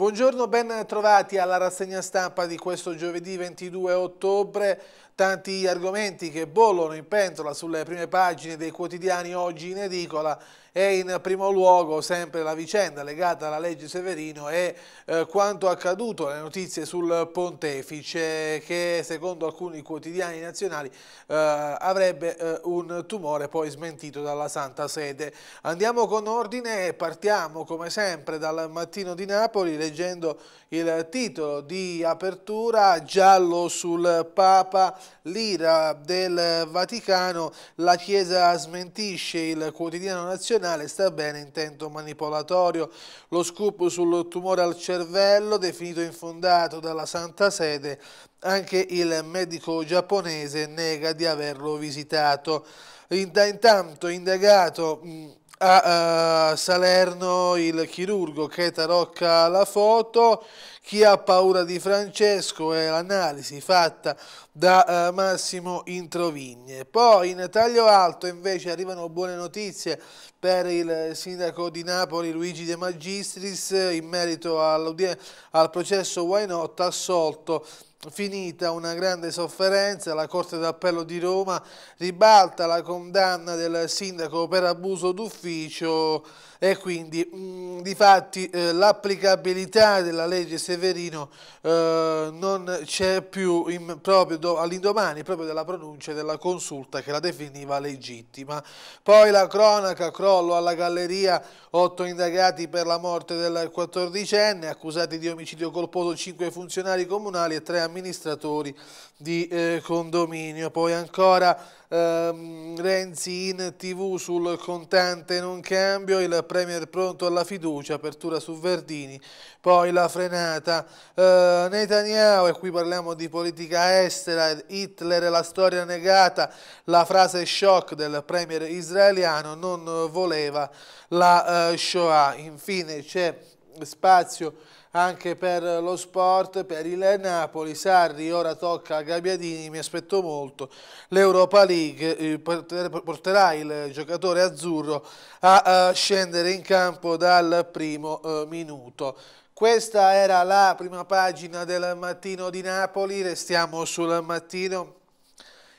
Buongiorno, ben trovati alla rassegna stampa di questo giovedì 22 ottobre tanti argomenti che bollono in pentola sulle prime pagine dei quotidiani oggi in edicola e in primo luogo sempre la vicenda legata alla legge Severino e eh, quanto accaduto, le notizie sul pontefice che secondo alcuni quotidiani nazionali eh, avrebbe eh, un tumore poi smentito dalla Santa Sede. Andiamo con ordine e partiamo come sempre dal mattino di Napoli leggendo il titolo di apertura giallo sul Papa l'ira del Vaticano, la Chiesa smentisce il quotidiano nazionale, sta bene intento manipolatorio. Lo scoop sul tumore al cervello, definito infondato dalla Santa Sede, anche il medico giapponese nega di averlo visitato. intanto indagato mm, a uh, Salerno il chirurgo che tarocca la foto, chi ha paura di Francesco è l'analisi fatta da uh, Massimo Introvigne. Poi in taglio alto invece arrivano buone notizie per il sindaco di Napoli Luigi De Magistris in merito al processo Why Not assolto Finita una grande sofferenza, la Corte d'Appello di Roma ribalta la condanna del sindaco per abuso d'ufficio e quindi mh, mm, di fatti eh, l'applicabilità della legge Severino eh, non c'è più all'indomani proprio della pronuncia della consulta che la definiva legittima. Poi la cronaca, crollo alla galleria, otto indagati per la morte del 14enne, accusati di omicidio colposo, cinque funzionari comunali e tre amministratori amministratori di eh, condominio. Poi ancora ehm, Renzi in tv sul contante non cambio, il Premier pronto alla fiducia, apertura su Verdini, poi la frenata. Eh, Netanyahu, e qui parliamo di politica estera, Hitler e la storia negata, la frase shock del Premier israeliano, non voleva la eh, Shoah. Infine c'è spazio anche per lo sport, per il Napoli, Sarri ora tocca a Gabbiadini, mi aspetto molto, l'Europa League eh, porterà il giocatore azzurro a scendere in campo dal primo eh, minuto. Questa era la prima pagina del mattino di Napoli, restiamo sul mattino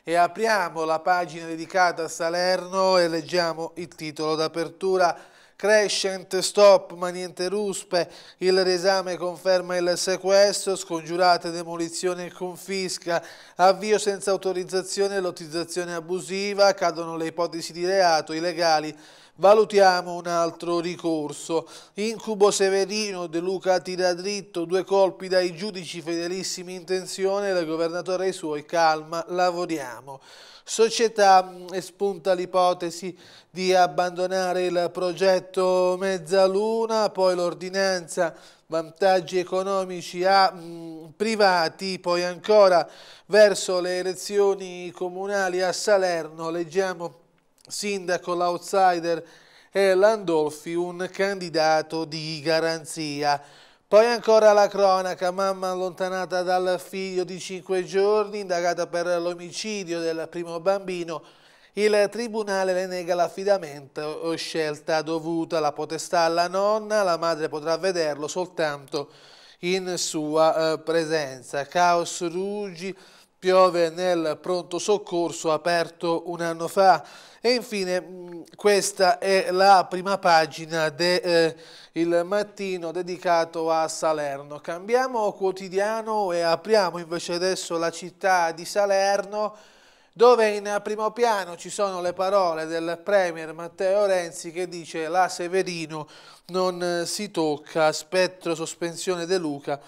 e apriamo la pagina dedicata a Salerno e leggiamo il titolo d'apertura Crescent stop, ma niente ruspe, il riesame conferma il sequestro, scongiurate demolizione e confisca, avvio senza autorizzazione, lottizzazione abusiva, cadono le ipotesi di reato, i legali Valutiamo un altro ricorso. Incubo Severino, De Luca tira dritto, due colpi dai giudici fedelissimi in tensione, la governatore ai suoi calma, lavoriamo. Società mm, spunta l'ipotesi di abbandonare il progetto Mezzaluna, poi l'ordinanza vantaggi economici a mh, mm, privati, poi ancora verso le elezioni comunali a Salerno leggiamo sindaco l'outsider è Landolfi, un candidato di garanzia. Poi ancora la cronaca, mamma allontanata dal figlio di 5 giorni, indagata per l'omicidio del primo bambino, il tribunale le nega l'affidamento o scelta dovuta, la potestà alla nonna, la madre potrà vederlo soltanto in sua eh, presenza. Caos Ruggi piove nel pronto soccorso aperto un anno fa. E infine mm, questa è la prima pagina del eh, mattino dedicato a Salerno. Cambiamo quotidiano e apriamo invece adesso la città di Salerno dove in primo piano ci sono le parole del Premier Matteo Renzi che dice la Severino non eh, si tocca, spettro sospensione De Luca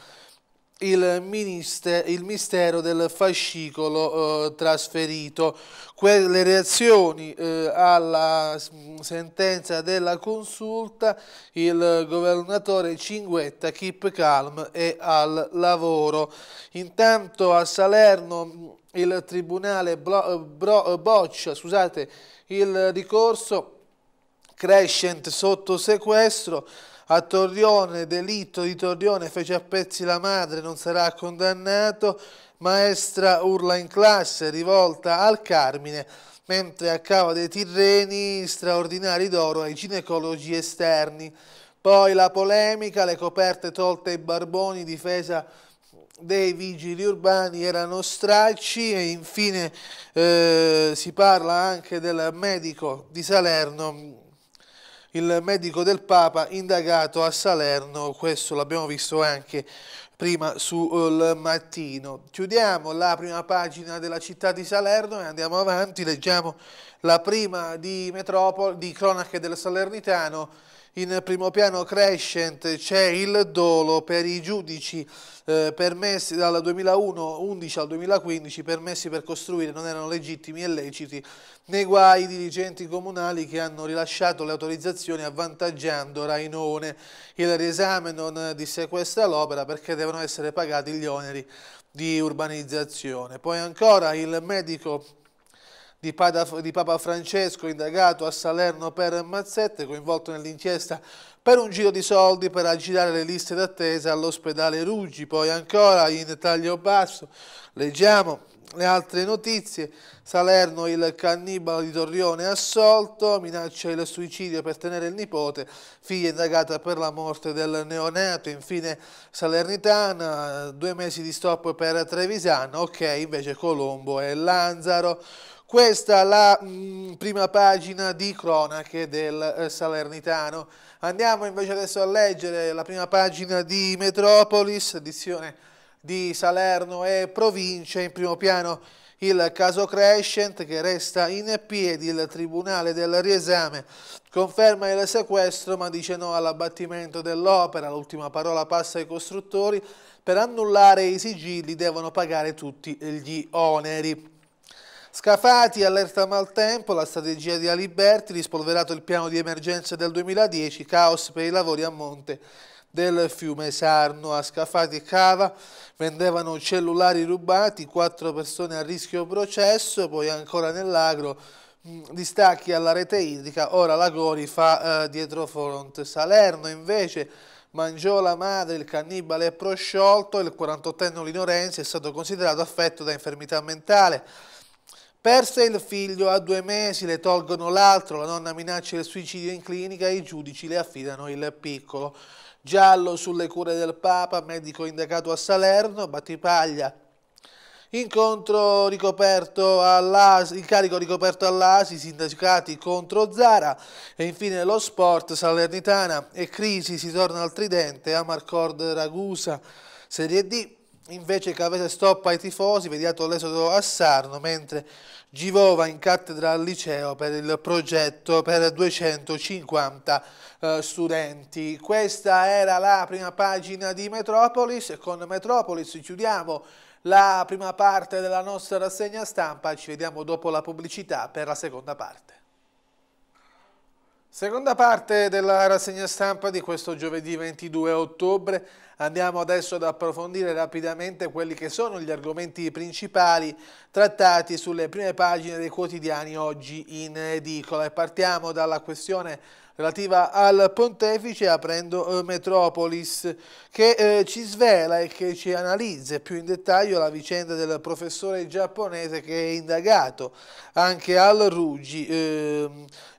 il, minister, il mistero del fascicolo eh, trasferito. Le reazioni eh, alla mm, sentenza della consulta, il governatore Cinguetta, keep calm è al lavoro. Intanto a Salerno mm, il tribunale eh, bro, bro, eh, boccia scusate, il ricorso crescent sotto sequestro a Torrione, delitto di Torrione, fece a pezzi la madre, non sarà condannato, maestra urla in classe, rivolta al Carmine, mentre a Cava dei Tirreni straordinari d'oro ai ginecologi esterni. Poi la polemica, le coperte tolte ai barboni, difesa dei vigili urbani erano stracci e infine eh, si parla anche del medico di Salerno il medico del Papa indagato a Salerno, questo l'abbiamo visto anche prima sul eh, mattino. Chiudiamo la prima pagina della città di Salerno e andiamo avanti, leggiamo la prima di, Metropoli, di Cronache del Salernitano, in primo piano crescente c'è il dolo per i giudici eh, permessi dal 2011 al 2015 permessi per costruire non erano legittimi e leciti nei guai i dirigenti comunali che hanno rilasciato le autorizzazioni avvantaggiando Rainone. Il riesame non dissequestra l'opera perché devono essere pagati gli oneri di urbanizzazione. Poi ancora il medico di, Papa Francesco, indagato a Salerno per mazzette, coinvolto nell'inchiesta per un giro di soldi per aggirare le liste d'attesa all'ospedale Ruggi. Poi ancora in taglio basso leggiamo le altre notizie, Salerno il cannibale di Torrione assolto, minaccia il suicidio per tenere il nipote, figlia indagata per la morte del neonato, infine Salernitana, due mesi di stop per Trevisano, ok invece Colombo e Lanzaro. Questa è la mh, mm, prima pagina di cronache del eh, Salernitano. Andiamo invece adesso a leggere la prima pagina di Metropolis, edizione di Salerno e provincia. In primo piano il caso Crescent che resta in piedi, il Tribunale del Riesame conferma il sequestro ma dice no all'abbattimento dell'opera, l'ultima parola passa ai costruttori, per annullare i sigilli devono pagare tutti gli oneri. Scafati, allerta maltempo, la strategia di Aliberti, rispolverato il piano di emergenza del 2010, caos per i lavori a monte del fiume Sarno. A Scafati e Cava vendevano cellulari rubati, quattro persone a rischio processo, poi ancora nell'agro mm, distacchi alla rete idrica, ora la Gori fa eh, dietro front. Salerno invece mangiò la madre, il cannibale è prosciolto, il 48enne linorense è stato considerato affetto da infermità mentale. Perse il figlio a due mesi, le tolgono l'altro, la nonna minaccia il suicidio in clinica e i giudici le affidano il piccolo. Giallo sulle cure del Papa, medico indagato a Salerno, Battipaglia. Incontro ricoperto all'ASI, incarico ricoperto all'ASI, sindacati contro Zara e infine lo sport, Salernitana e crisi, si torna al Tridente, Amarcord Ragusa, Serie D, invece Cavese stoppa ai tifosi, vediato l'esodo a Sarno, mentre Givova in cattedra al liceo per il progetto per 250 eh, studenti. Questa era la prima pagina di Metropolis e con Metropolis chiudiamo la prima parte della nostra rassegna stampa, ci vediamo dopo la pubblicità per la seconda parte. Seconda parte della rassegna stampa di questo giovedì 22 ottobre Andiamo adesso ad approfondire rapidamente quelli che sono gli argomenti principali trattati sulle prime pagine dei quotidiani oggi in edicola e partiamo dalla questione relativa al pontefice aprendo eh, Metropolis che eh, ci svela e che ci analizza più in dettaglio la vicenda del professore giapponese che è indagato anche al Ruggi eh,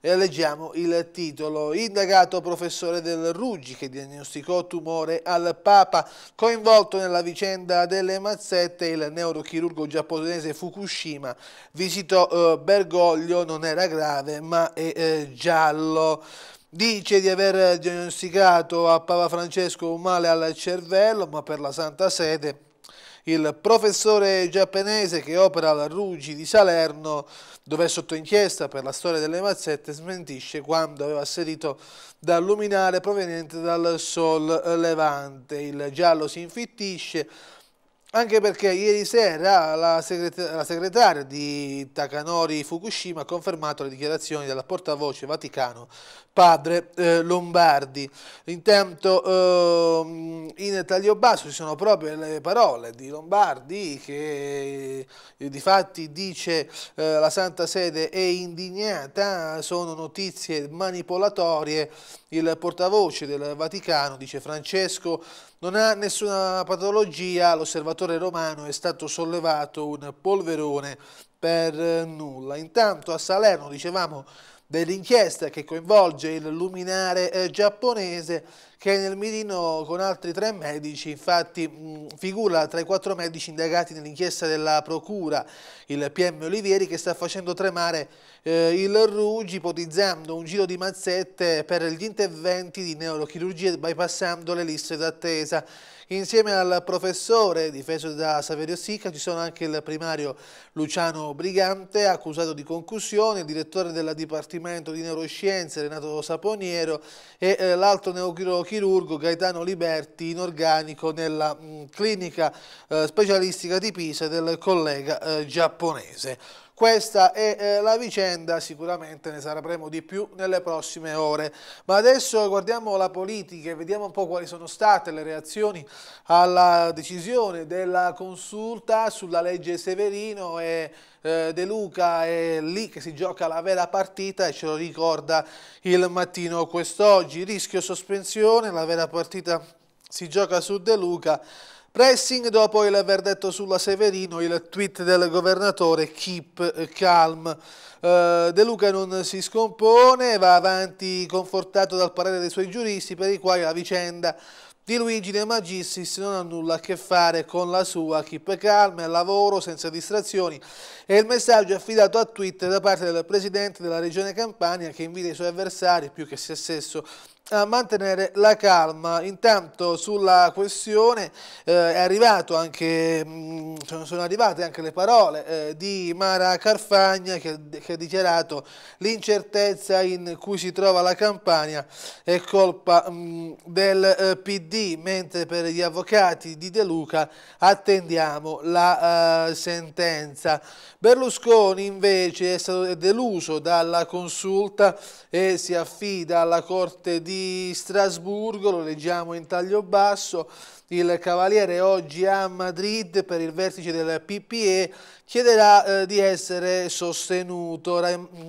e leggiamo il titolo indagato professore del Ruggi che diagnosticò tumore al padre Papa, coinvolto nella vicenda delle mazzette, il neurochirurgo giapponese Fukushima, visitò eh, Bergoglio, non era grave ma è eh, giallo. Dice di aver diagnosticato a Papa Francesco un male al cervello, ma per la Santa Sede il professore giapponese che opera alla Ruggi di Salerno, dove è sotto inchiesta per la storia delle mazzette, smentisce quando aveva asserito dal luminare proveniente dal sol levante. Il giallo si infittisce anche perché ieri sera la, segret la segretaria di Takanori Fukushima ha confermato le dichiarazioni della portavoce Vaticano, padre eh, Lombardi. Intanto eh, in taglio basso ci sono proprio le parole di Lombardi che eh, di fatti dice eh, la Santa Sede è indignata, sono notizie manipolatorie. Il portavoce del Vaticano dice Francesco non ha nessuna patologia, l'osservatore settore romano è stato sollevato un polverone per eh, nulla. Intanto a Salerno, dicevamo, dell'inchiesta che coinvolge il luminare eh, giapponese che è nel mirino con altri tre medici, infatti mh, figura tra i quattro medici indagati nell'inchiesta della Procura, il PM Olivieri che sta facendo tremare eh, il Ruggi ipotizzando un giro di mazzette per gli interventi di neurochirurgia bypassando le liste d'attesa. Insieme al professore difeso da Saverio Sica ci sono anche il primario Luciano Brigante, accusato di concussione, il direttore del Dipartimento di Neuroscienze Renato Saponiero e eh, l'altro neurochirurgo chirurgo Gaetano Liberti in organico nella mm, clinica eh, specialistica di Pisa del collega eh, giapponese. Questa è eh, la vicenda, sicuramente ne sapremo di più nelle prossime ore. Ma adesso guardiamo la politica e vediamo un po' quali sono state le reazioni alla decisione della consulta sulla legge Severino e eh, De Luca è lì che si gioca la vera partita e ce lo ricorda il mattino quest'oggi. Rischio sospensione, la vera partita si gioca su De Luca Pressing dopo il verdetto sulla Severino, il tweet del governatore keep calm. Eh, De Luca non si scompone, va avanti confortato dal parere dei suoi giuristi per i quali la vicenda di Luigi De Magistris non ha nulla a che fare con la sua keep Calm, è lavoro senza distrazioni e il messaggio affidato a Twitter da parte del Presidente della Regione Campania che invita i suoi avversari, più che se stesso, a mantenere la calma. Intanto sulla questione eh, anche, mh, mm, sono arrivate anche le parole eh, di Mara Carfagna che, che ha dichiarato l'incertezza in cui si trova la campagna è colpa mh, mm, del eh, PD, mentre per gli avvocati di De Luca attendiamo la eh, sentenza. Berlusconi invece è stato deluso dalla consulta e si affida alla Corte di di Strasburgo, lo leggiamo in taglio basso, il Cavaliere oggi a Madrid per il vertice del PPE chiederà eh, di essere sostenuto.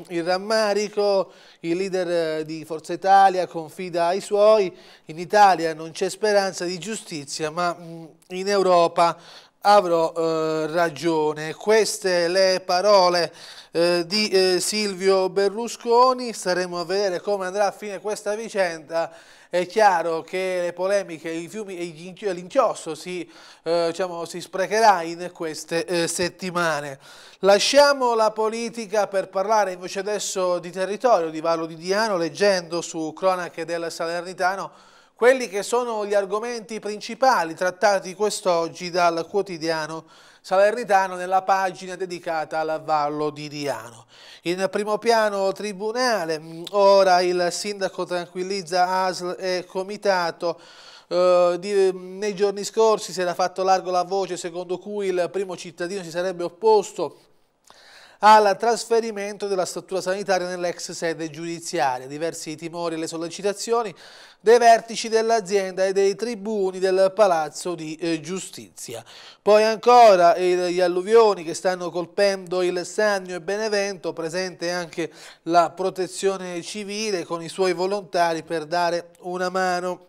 Il rammarico, il leader eh, di Forza Italia confida ai suoi, in Italia non c'è speranza di giustizia ma mh, mm, in Europa avrò eh, ragione. Queste le parole eh, di eh, Silvio Berlusconi, staremo a vedere come andrà a fine questa vicenda. È chiaro che le polemiche, i fiumi e l'inchiostro si, eh, diciamo, si, sprecherà in queste eh, settimane. Lasciamo la politica per parlare invece adesso di territorio, di Vallo di Diano, leggendo su Cronache del Salernitano quelli che sono gli argomenti principali trattati quest'oggi dal quotidiano Salernitano nella pagina dedicata al Vallo di Diano. In primo piano tribunale, ora il sindaco tranquillizza ASL e comitato, Uh, di, nei giorni scorsi si era fatto largo la voce secondo cui il primo cittadino si sarebbe opposto al trasferimento della struttura sanitaria nell'ex sede giudiziaria. Diversi timori e le sollecitazioni dei vertici dell'azienda e dei tribuni del Palazzo di eh, Giustizia. Poi ancora eh, gli alluvioni che stanno colpendo il Sannio e Benevento, presente anche la protezione civile con i suoi volontari per dare una mano.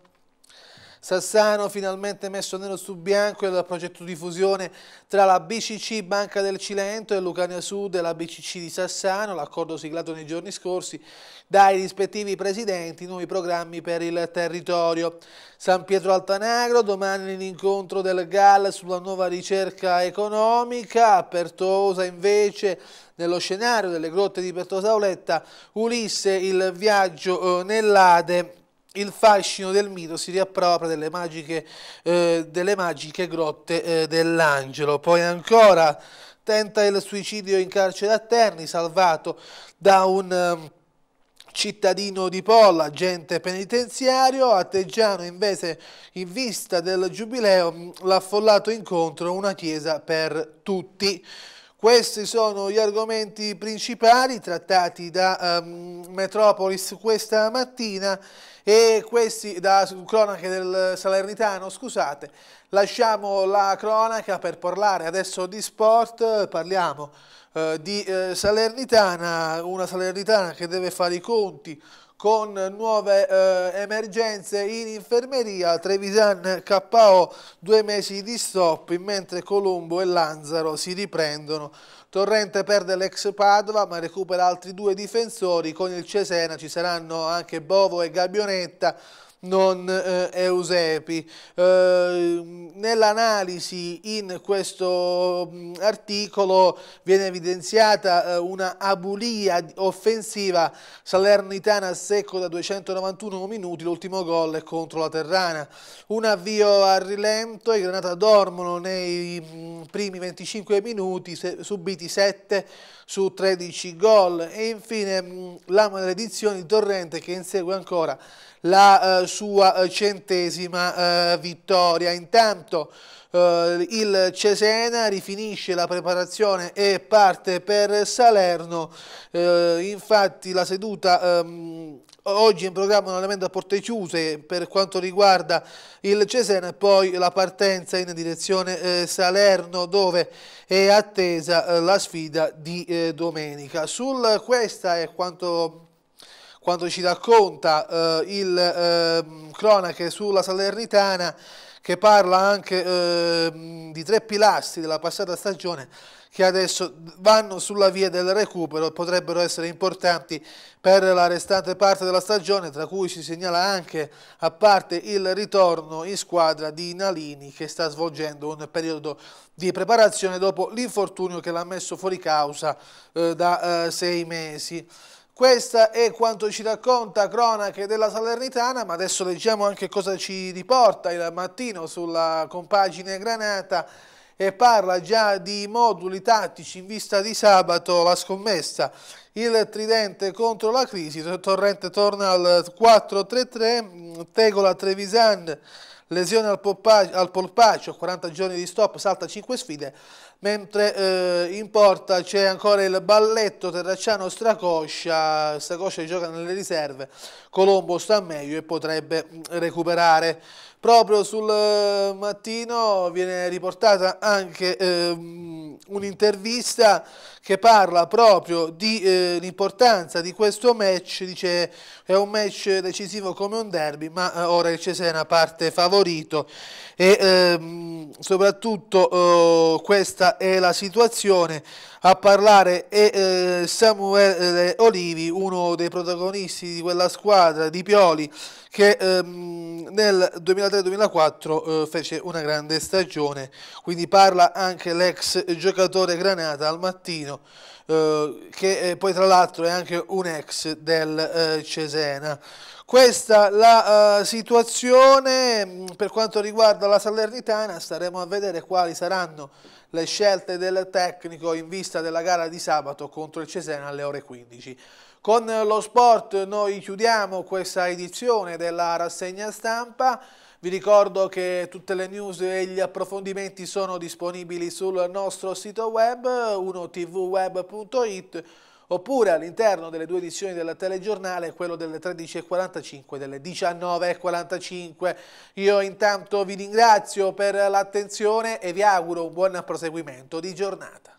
Sassano finalmente messo nero su bianco il progetto di fusione tra la BCC Banca del Cilento e Lucania Sud e la BCC di Sassano, l'accordo siglato nei giorni scorsi dai rispettivi presidenti, nuovi programmi per il territorio. San Pietro Altanagro, domani l'incontro del GAL sulla nuova ricerca economica, a Pertosa invece nello scenario delle grotte di Pertosa Auletta, Ulisse il viaggio eh, nell'Ade il fascino del mito si riappropria delle magiche, eh, delle magiche grotte eh, dell'angelo. Poi ancora tenta il suicidio in carcere a Terni, salvato da un eh, cittadino di Polla, agente penitenziario, a Teggiano invece in vista del giubileo l'affollato incontro una chiesa per tutti. Questi sono gli argomenti principali trattati da um, Metropolis questa mattina e questi da cronache del Salernitano, scusate. Lasciamo la cronaca per parlare adesso di sport, parliamo eh, di eh, Salernitana, una Salernitana che deve fare i conti con nuove eh, emergenze in infermeria, Trevisan KO due mesi di stop, mentre Colombo e Lanzaro si riprendono. Torrente perde l'ex Padova ma recupera altri due difensori, con il Cesena ci saranno anche Bovo e Gabionetta, non eh, Eusepi. Eh, Nell'analisi in questo mm, articolo viene evidenziata eh, una abulia offensiva salernitana a secco da 291 minuti, l'ultimo gol è contro la Terrana. Un avvio a rilento, i Granata dormono nei mm, primi 25 minuti, subiti 7 su 13 gol e infine mm, la maledizione di Torrente che insegue ancora la eh, sua eh, centesima eh, vittoria. Intanto eh, il Cesena rifinisce la preparazione e parte per Salerno, eh, infatti la seduta ehm, oggi è in programma un allenamento a porte chiuse per quanto riguarda il Cesena e poi la partenza in direzione eh, Salerno dove è attesa eh, la sfida di eh, domenica. Sul questa è quanto quando ci racconta eh, il eh, cronache sulla Salernitana che parla anche eh, di tre pilastri della passata stagione che adesso vanno sulla via del recupero, e potrebbero essere importanti per la restante parte della stagione, tra cui si segnala anche a parte il ritorno in squadra di Nalini che sta svolgendo un periodo di preparazione dopo l'infortunio che l'ha messo fuori causa eh, da eh, sei mesi. Questo è quanto ci racconta Cronache della Salernitana, ma adesso leggiamo anche cosa ci riporta il mattino sulla compagine Granata e parla già di moduli tattici in vista di sabato la scommessa. Il tridente contro la crisi, Torrente torna al 4-3-3, Tegola Trevisan, lesione al, polpaccio, 40 giorni di stop, salta 5 sfide mentre eh, in porta c'è ancora il balletto Terracciano Stracoscia, Stracoscia gioca nelle riserve, Colombo sta meglio e potrebbe mm, recuperare. Proprio sul eh, mattino viene riportata anche eh, mm, un'intervista che parla proprio dell'importanza di, eh, di questo match, dice è un match decisivo come un derby, ma eh, ora il Cesena parte favorito e ehm, soprattutto oh, questa questa è la situazione. A parlare è eh, Samuele Olivi, uno dei protagonisti di quella squadra di Pioli che ehm, nel 2003-2004 eh, fece una grande stagione. Quindi parla anche l'ex giocatore Granata al mattino eh, che poi tra l'altro è anche un ex del eh, Cesena. Questa la uh, situazione mm, per quanto riguarda la Salernitana, staremo a vedere quali saranno le scelte del tecnico in vista della gara di sabato contro il Cesena alle ore 15. Con lo sport noi chiudiamo questa edizione della rassegna stampa. Vi ricordo che tutte le news e gli approfondimenti sono disponibili sul nostro sito web 1tvweb.it oppure all'interno delle due edizioni del telegiornale, quello delle 13.45 e delle 19.45. Io intanto vi ringrazio per l'attenzione e vi auguro un buon proseguimento di giornata.